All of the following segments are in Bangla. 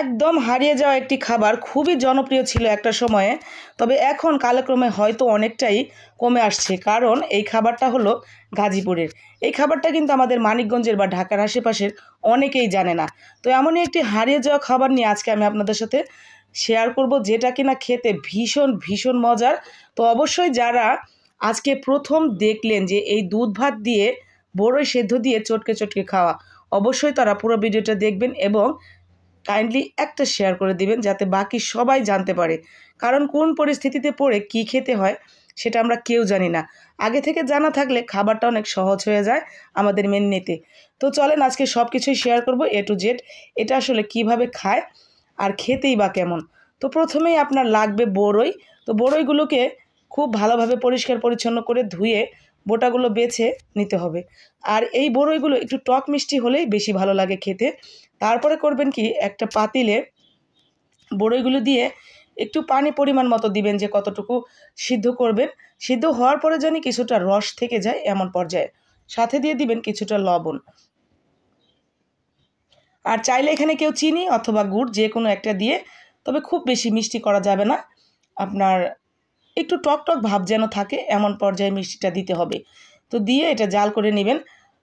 একদম হারিয়ে যাওয়া একটি খাবার খুবই জনপ্রিয় ছিল একটা সময়ে তবে এখন কালক্রমে হয়তো অনেকটাই কমে আসছে কারণ এই খাবারটা হলো গাজীপুরের এই খাবারটা কিন্তু আমাদের মানিকগঞ্জের বা ঢাকার আশেপাশের অনেকেই জানে না তো এমনই একটি হারিয়ে যাওয়া খাবার নিয়ে আজকে আমি আপনাদের সাথে শেয়ার করব যেটা কিনা খেতে ভীষণ ভীষণ মজার তো অবশ্যই যারা আজকে প্রথম দেখলেন যে এই দুধ ভাত দিয়ে বড়ই সেদ্ধ দিয়ে চটকে চটকে খাওয়া অবশ্যই তারা পুরো ভিডিওটা দেখবেন এবং কাইন্ডলি একটা শেয়ার করে দিবেন যাতে বাকি সবাই জানতে পারে কারণ কোন পরিস্থিতিতে পড়ে কি খেতে হয় সেটা আমরা কেউ জানি না আগে থেকে জানা থাকলে খাবারটা অনেক সহজ হয়ে যায় আমাদের মেন নিতে তো চলেন আজকে সব কিছুই শেয়ার করব এ টু জেড এটা আসলে কিভাবে খায় আর খেতেই বা কেমন তো প্রথমেই আপনার লাগবে বড়ই তো বড়ইগুলোকে খুব ভালোভাবে পরিষ্কার পরিচ্ছন্ন করে ধুয়ে বোটাগুলো বেছে নিতে হবে আর এই বড়ইগুলো একটু টক মিষ্টি হলেই বেশি ভালো লাগে খেতে তারপরে করবেন কি একটা পাতিলে বড়ইগুলো দিয়ে একটু পানি পরিমাণ মতো দিবেন যে কতটুকু সিদ্ধ করবেন সিদ্ধ হওয়ার পরে জানি কিছুটা রস থেকে যায় এমন পর্যায়ে সাথে দিয়ে দিবেন কিছুটা লবণ আর চাইলে এখানে কেউ চিনি অথবা গুড় যে কোনো একটা দিয়ে তবে খুব বেশি মিষ্টি করা যাবে না আপনার একটু টক টক ভাব যেন থাকে এমন পর্যায়ে মিষ্টিটা দিতে হবে তো দিয়ে এটা জাল করে নেবেন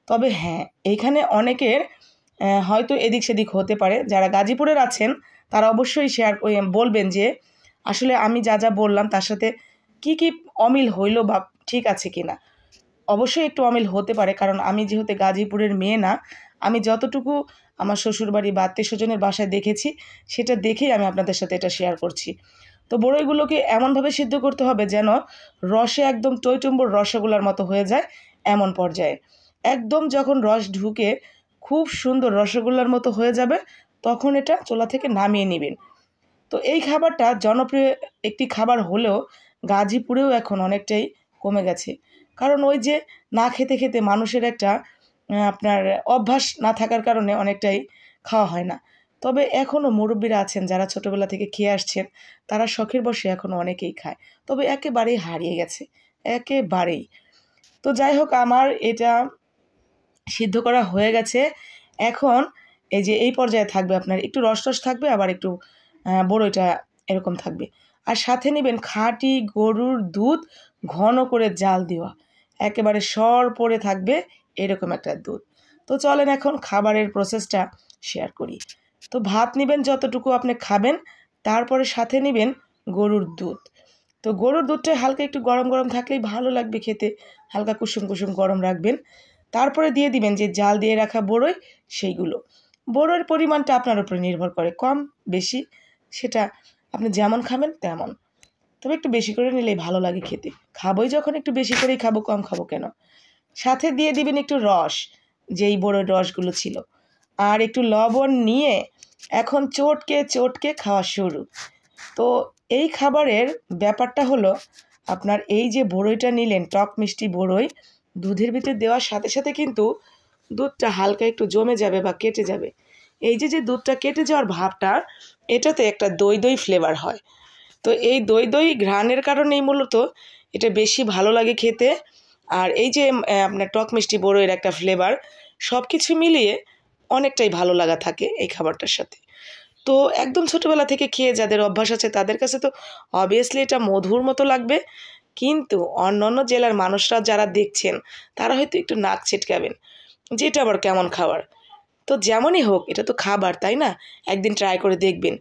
তবে হ্যাঁ এখানে অনেকের হয়তো এদিক সেদিক হতে পারে যারা গাজীপুরের আছেন তারা অবশ্যই শেয়ার বলবেন যে আসলে আমি যা যা বললাম তার সাথে কি কি অমিল হইল বা ঠিক আছে কি না অবশ্যই একটু অমিল হতে পারে কারণ আমি যেহেতু গাজীপুরের মেয়ে না আমি যতটুকু আমার শ্বশুরবাড়ি বা আত্মীয় স্বজনের বাসায় দেখেছি সেটা দেখেই আমি আপনাদের সাথে এটা শেয়ার করছি তো বড়ইগুলোকে এমনভাবে সিদ্ধ করতে হবে যেন রসে একদম টৈটম্বর রসগোল্লার মতো হয়ে যায় এমন পর্যায়ে একদম যখন রস ঢুকে খুব সুন্দর রসগোল্লার মতো হয়ে যাবে তখন এটা চোলা থেকে নামিয়ে নেবেন তো এই খাবারটা জনপ্রিয় একটি খাবার হলেও গাজীপুরেও এখন অনেকটাই কমে গেছে কারণ ওই যে না খেতে খেতে মানুষের একটা আপনার অভ্যাস না থাকার কারণে অনেকটাই খাওয়া হয় না তবে এখনও মুরব্বীরা আছেন যারা ছোটবেলা থেকে খেয়ে আসছেন তারা শখের বসে এখনও অনেকেই খায় তবে একেবারেই হারিয়ে গেছে একেবারেই তো যাই হোক আমার এটা সিদ্ধ করা হয়ে গেছে এখন এই যে এই পর্যায়ে থাকবে আপনার একটু রস রস থাকবে আবার একটু বড়ইটা এরকম থাকবে আর সাথে নেবেন খাঁটি গরুর দুধ ঘন করে জাল দেওয়া একেবারে সর পরে থাকবে এরকম একটা দুধ তো চলেন এখন খাবারের প্রসেসটা শেয়ার করি তো ভাত নেবেন যতটুকু আপনি খাবেন তারপরে সাথে নেবেন গরুর দুধ তো গরুর দুধটা হালকা একটু গরম গরম থাকলেই ভালো লাগবে খেতে হালকা কুসুম কুসুম গরম রাখবেন তারপরে দিয়ে দিবেন যে জাল দিয়ে রাখা বড়ই সেইগুলো বড়োর পরিমাণটা আপনার উপরে নির্ভর করে কম বেশি সেটা আপনি যেমন খাবেন তেমন তবে একটু বেশি করে নিলেই ভালো লাগে খেতে খাবোই যখন একটু বেশি করেই খাবো কম খাবো কেন সাথে দিয়ে দিবেন একটু রস যেই বড় রসগুলো ছিল আর একটু লবণ নিয়ে এখন চটকে চটকে খাওয়া শুরু তো এই খাবারের ব্যাপারটা হলো আপনার এই যে বড়ইটা নিলেন টক মিষ্টি বড়ই দুধের ভিতরে দেওয়ার সাথে সাথে কিন্তু দুধটা হালকা একটু জমে যাবে বা কেটে যাবে এই যে যে দুধটা কেটে যাওয়ার ভাবটা এটাতে একটা দই দই ফ্লেভার হয় তো এই দই দই ঘ্রাণের কারণেই মূলত এটা বেশি ভালো লাগে খেতে আর এই যে আপনার টক মিষ্টি বড়ইয়ের একটা ফ্লেভার সব কিছু মিলিয়ে অনেকটাই ভালো লাগা থাকে এই খাবারটার সাথে তো একদম ছোটোবেলা থেকে খেয়ে যাদের অভ্যাস আছে তাদের কাছে তো অবভিয়াসলি এটা মধুর মতো লাগবে কিন্তু অন্যান্য জেলার মানুষরা যারা দেখছেন তারা হয়তো একটু নাক ছিটকাবেন যে এটা আবার কেমন খাবার তো যেমনই হোক এটা তো খাবার তাই না একদিন ট্রাই করে দেখবেন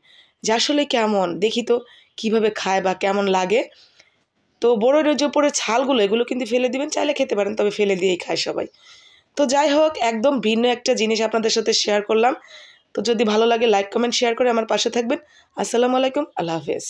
যে আসলে কেমন দেখি তো কীভাবে খায় বা কেমন লাগে তো বড়োর যে উপরে ছালগুলো এগুলো কিন্তু ফেলে দিবেন চাইলে খেতে পারেন তবে ফেলে দিয়েই খায় সবাই তো যাই হোক একদম ভিন্ন একটা জিনিস আপনাদের সাথে শেয়ার করলাম তো যদি ভালো লাগে লাইক কমেন্ট শেয়ার করে আমার পাশে থাকবেন আসসালামু আলাইকুম আল্লাহ হাফেজ